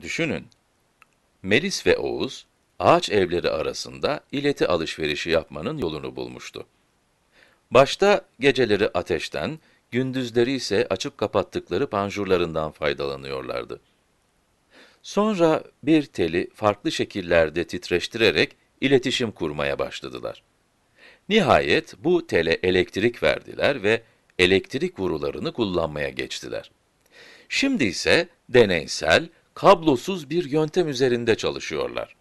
Düşünün, Melis ve Oğuz, ağaç evleri arasında ileti alışverişi yapmanın yolunu bulmuştu. Başta geceleri ateşten, gündüzleri ise açıp kapattıkları panjurlarından faydalanıyorlardı. Sonra bir teli farklı şekillerde titreştirerek iletişim kurmaya başladılar. Nihayet bu tele elektrik verdiler ve elektrik vurularını kullanmaya geçtiler. Şimdi ise deneysel, kablosuz bir yöntem üzerinde çalışıyorlar.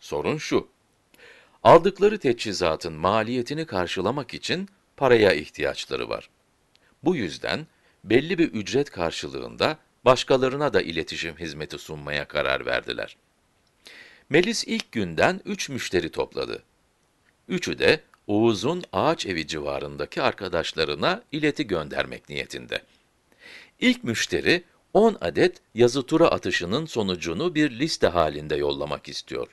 Sorun şu, aldıkları teçhizatın maliyetini karşılamak için paraya ihtiyaçları var. Bu yüzden belli bir ücret karşılığında başkalarına da iletişim hizmeti sunmaya karar verdiler. Melis ilk günden üç müşteri topladı. Üçü de Oğuz'un ağaç evi civarındaki arkadaşlarına ileti göndermek niyetinde. İlk müşteri 10 adet yazı tura atışının sonucunu bir liste halinde yollamak istiyor.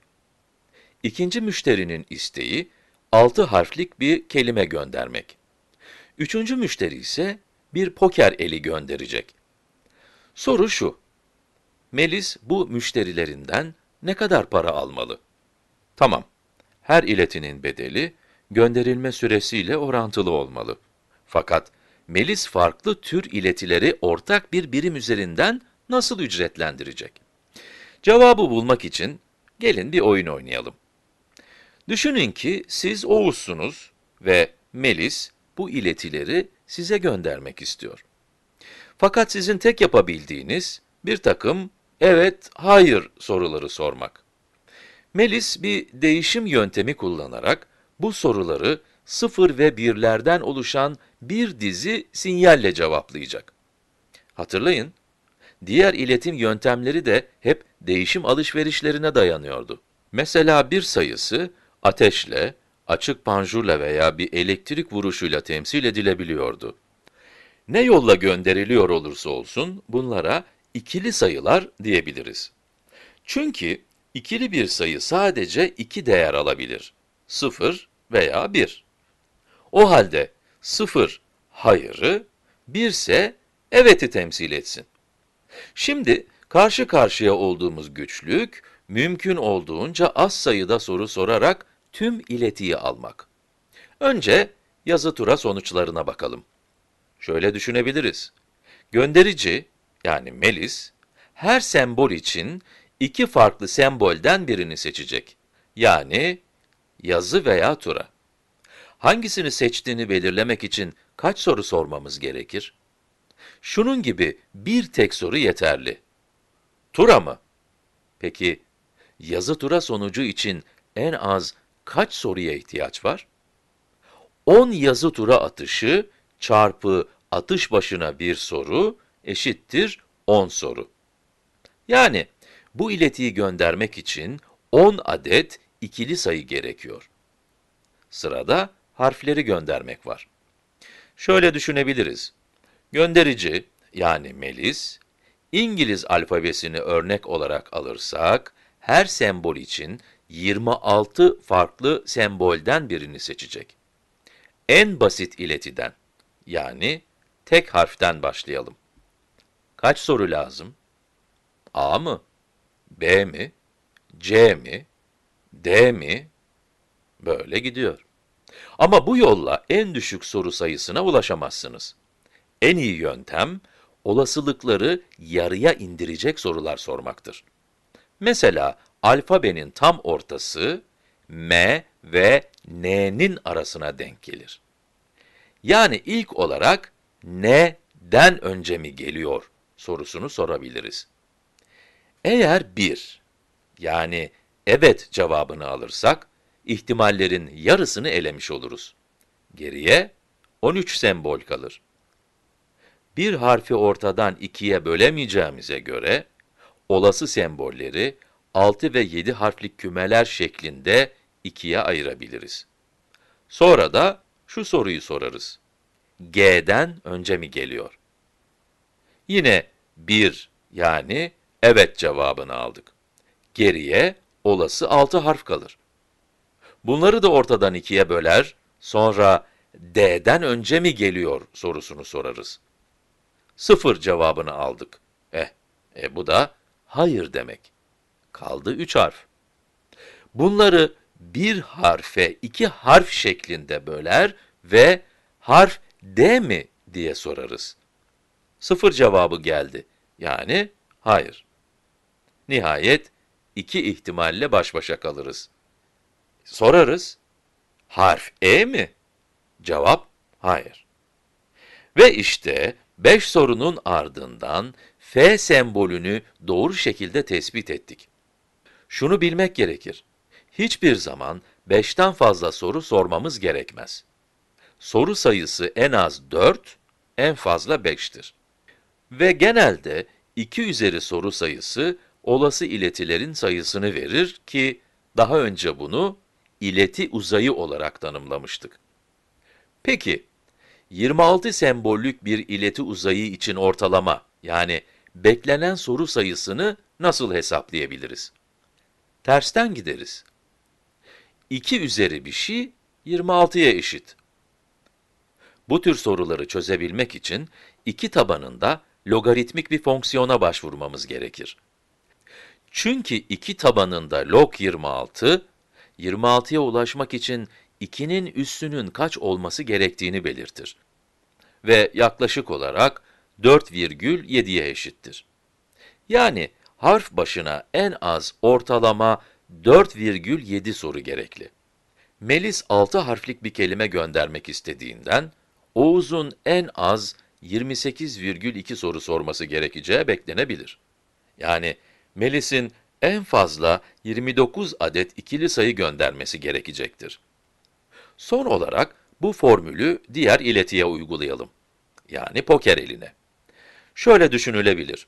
İkinci müşterinin isteği, 6 harflik bir kelime göndermek. Üçüncü müşteri ise bir poker eli gönderecek. Soru şu, Melis bu müşterilerinden ne kadar para almalı? Tamam, her iletinin bedeli, gönderilme süresiyle orantılı olmalı. Fakat Melis farklı tür iletileri ortak bir birim üzerinden nasıl ücretlendirecek? Cevabı bulmak için gelin bir oyun oynayalım. Düşünün ki siz Oğuz'sunuz ve Melis bu iletileri size göndermek istiyor. Fakat sizin tek yapabildiğiniz bir takım evet, hayır soruları sormak. Melis bir değişim yöntemi kullanarak bu soruları sıfır ve birlerden oluşan bir dizi sinyalle cevaplayacak. Hatırlayın, diğer iletim yöntemleri de hep değişim alışverişlerine dayanıyordu. Mesela bir sayısı ateşle, açık panjurla veya bir elektrik vuruşuyla temsil edilebiliyordu. Ne yolla gönderiliyor olursa olsun bunlara ikili sayılar diyebiliriz. Çünkü ikili bir sayı sadece iki değer alabilir, 0 veya 1. O halde 0 hayırı, 1 ise evet'i temsil etsin. Şimdi karşı karşıya olduğumuz güçlük, mümkün olduğunca az sayıda soru sorarak tüm iletiyi almak. Önce yazı tura sonuçlarına bakalım. Şöyle düşünebiliriz. Gönderici, yani Melis, her sembol için iki farklı sembolden birini seçecek. Yani yazı veya tura hangisini seçtiğini belirlemek için kaç soru sormamız gerekir? Şunun gibi bir tek soru yeterli. Tura mı? Peki, yazı tura sonucu için en az kaç soruya ihtiyaç var? 10 yazı tura atışı çarpı atış başına bir soru eşittir 10 soru. Yani bu iletiyi göndermek için 10 adet ikili sayı gerekiyor. Sırada harfleri göndermek var. Şöyle düşünebiliriz. Gönderici yani melis, İngiliz alfabesini örnek olarak alırsak, her sembol için 26 farklı sembolden birini seçecek. En basit iletiden, yani tek harften başlayalım. Kaç soru lazım? A mı? B mi? C mi? D mi? Böyle gidiyor. Ama bu yolla en düşük soru sayısına ulaşamazsınız. En iyi yöntem, olasılıkları yarıya indirecek sorular sormaktır. Mesela alfabenin tam ortası M ve N'nin arasına denk gelir. Yani ilk olarak N'den önce mi geliyor sorusunu sorabiliriz. Eğer 1 yani evet cevabını alırsak ihtimallerin yarısını elemiş oluruz. Geriye 13 sembol kalır. Bir harfi ortadan ikiye bölemeyeceğimize göre, olası sembolleri 6 ve 7 harflik kümeler şeklinde ikiye ayırabiliriz. Sonra da şu soruyu sorarız. G'den önce mi geliyor? Yine 1 yani evet cevabını aldık. Geriye olası 6 harf kalır. Bunları da ortadan ikiye böler, sonra D'den önce mi geliyor sorusunu sorarız. Sıfır cevabını aldık. Eh, e bu da hayır demek. Kaldı üç harf. Bunları bir harfe iki harf şeklinde böler ve harf D mi diye sorarız. Sıfır cevabı geldi. Yani hayır. Nihayet iki ihtimalle baş başa kalırız. Sorarız. Harf E mi? Cevap hayır. Ve işte 5 sorunun ardından F sembolünü doğru şekilde tespit ettik. Şunu bilmek gerekir. Hiçbir zaman 5'ten fazla soru sormamız gerekmez. Soru sayısı en az 4, en fazla 5'tir. Ve genelde 2 üzeri soru sayısı olası iletilerin sayısını verir ki daha önce bunu ileti uzayı olarak tanımlamıştık. Peki, 26 sembollük bir ileti uzayı için ortalama, yani beklenen soru sayısını nasıl hesaplayabiliriz? Tersten gideriz. 2 üzeri bir şey 26'ya eşit. Bu tür soruları çözebilmek için 2 tabanında logaritmik bir fonksiyona başvurmamız gerekir. Çünkü 2 tabanında log 26, 26'ya ulaşmak için 2'nin üssünün kaç olması gerektiğini belirtir. Ve yaklaşık olarak 4,7'ye eşittir. Yani harf başına en az ortalama 4,7 soru gerekli. Melis 6 harflik bir kelime göndermek istediğinden, Oğuz'un en az 28,2 soru sorması gerekeceği beklenebilir. Yani Melis'in en fazla 29 adet ikili sayı göndermesi gerekecektir. Son olarak bu formülü diğer iletiye uygulayalım. Yani poker eline. Şöyle düşünülebilir.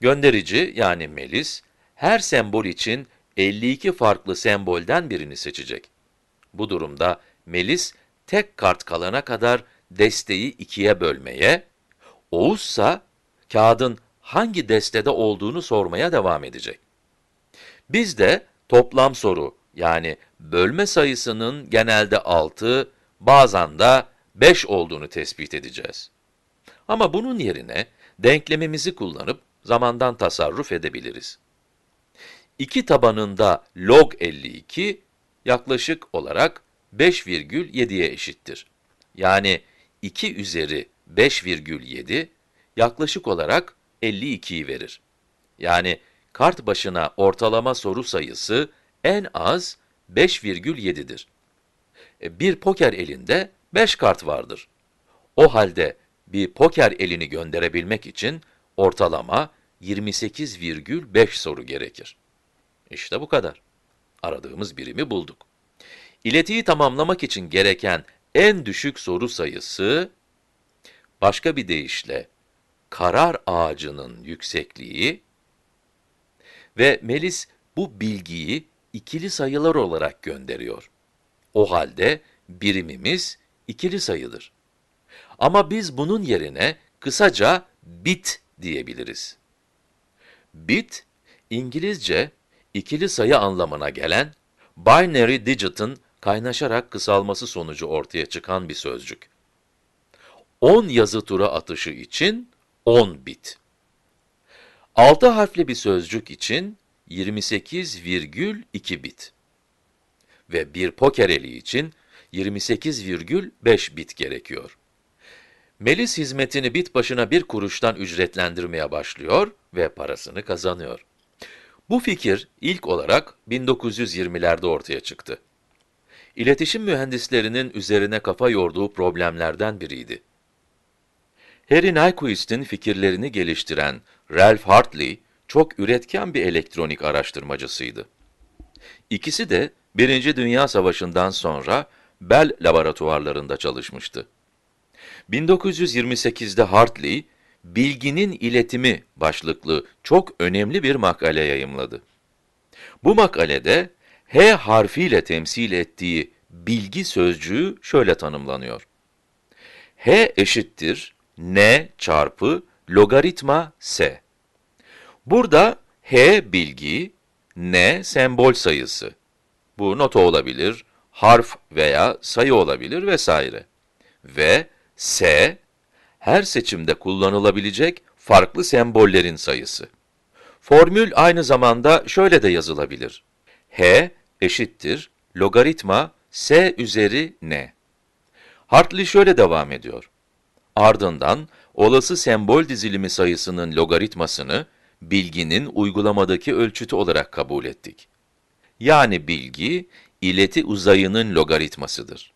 Gönderici yani Melis, her sembol için 52 farklı sembolden birini seçecek. Bu durumda Melis, tek kart kalana kadar desteği ikiye bölmeye, Oğuz ise kağıdın hangi destede olduğunu sormaya devam edecek. Biz de toplam soru yani bölme sayısının genelde 6, bazen de 5 olduğunu tespit edeceğiz. Ama bunun yerine denklemimizi kullanıp zamandan tasarruf edebiliriz. 2 tabanında log 52 yaklaşık olarak 5,7'ye eşittir. Yani 2 üzeri 5,7 yaklaşık olarak 52'yi verir. Yani kart başına ortalama soru sayısı en az 5,7'dir. E, bir poker elinde 5 kart vardır. O halde bir poker elini gönderebilmek için ortalama 28,5 soru gerekir. İşte bu kadar. Aradığımız birimi bulduk. İletiyi tamamlamak için gereken en düşük soru sayısı, başka bir deyişle karar ağacının yüksekliği ve Melis bu bilgiyi ikili sayılar olarak gönderiyor. O halde birimimiz ikili sayıdır. Ama biz bunun yerine kısaca bit diyebiliriz. Bit, İngilizce ikili sayı anlamına gelen binary digit'ın kaynaşarak kısalması sonucu ortaya çıkan bir sözcük. 10 yazı tura atışı için 10 bit. 6 harfli bir sözcük için 28,2 bit ve bir poker eli için 28,5 bit gerekiyor. Melis hizmetini bit başına bir kuruştan ücretlendirmeye başlıyor ve parasını kazanıyor. Bu fikir ilk olarak 1920'lerde ortaya çıktı. İletişim mühendislerinin üzerine kafa yorduğu problemlerden biriydi. Harry Nyquist'in fikirlerini geliştiren Ralph Hartley çok üretken bir elektronik araştırmacısıydı. İkisi de Birinci Dünya Savaşı'ndan sonra Bell laboratuvarlarında çalışmıştı. 1928'de Hartley, Bilginin İletimi başlıklı çok önemli bir makale yayımladı. Bu makalede H harfiyle temsil ettiği bilgi sözcüğü şöyle tanımlanıyor. H eşittir N çarpı logaritma S. Burada H bilgi, N sembol sayısı. Bu nota olabilir, harf veya sayı olabilir vesaire. Ve S, her seçimde kullanılabilecek farklı sembollerin sayısı. Formül aynı zamanda şöyle de yazılabilir. H eşittir logaritma S üzeri N. Hartley şöyle devam ediyor. Ardından olası sembol dizilimi sayısının logaritmasını bilginin uygulamadaki ölçütü olarak kabul ettik. Yani bilgi, ileti uzayının logaritmasıdır.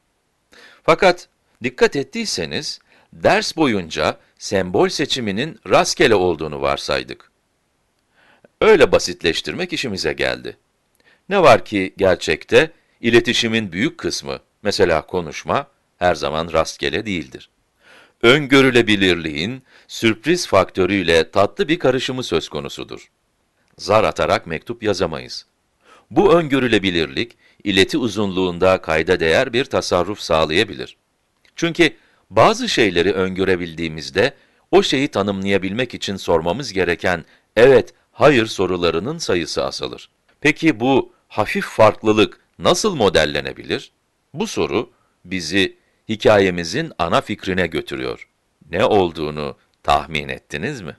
Fakat dikkat ettiyseniz, ders boyunca sembol seçiminin rastgele olduğunu varsaydık. Öyle basitleştirmek işimize geldi. Ne var ki gerçekte, iletişimin büyük kısmı, mesela konuşma, her zaman rastgele değildir öngörülebilirliğin sürpriz faktörüyle tatlı bir karışımı söz konusudur. Zar atarak mektup yazamayız. Bu öngörülebilirlik, ileti uzunluğunda kayda değer bir tasarruf sağlayabilir. Çünkü bazı şeyleri öngörebildiğimizde, o şeyi tanımlayabilmek için sormamız gereken evet, hayır sorularının sayısı azalır. Peki bu hafif farklılık nasıl modellenebilir? Bu soru bizi hikayemizin ana fikrine götürüyor. Ne olduğunu tahmin ettiniz mi?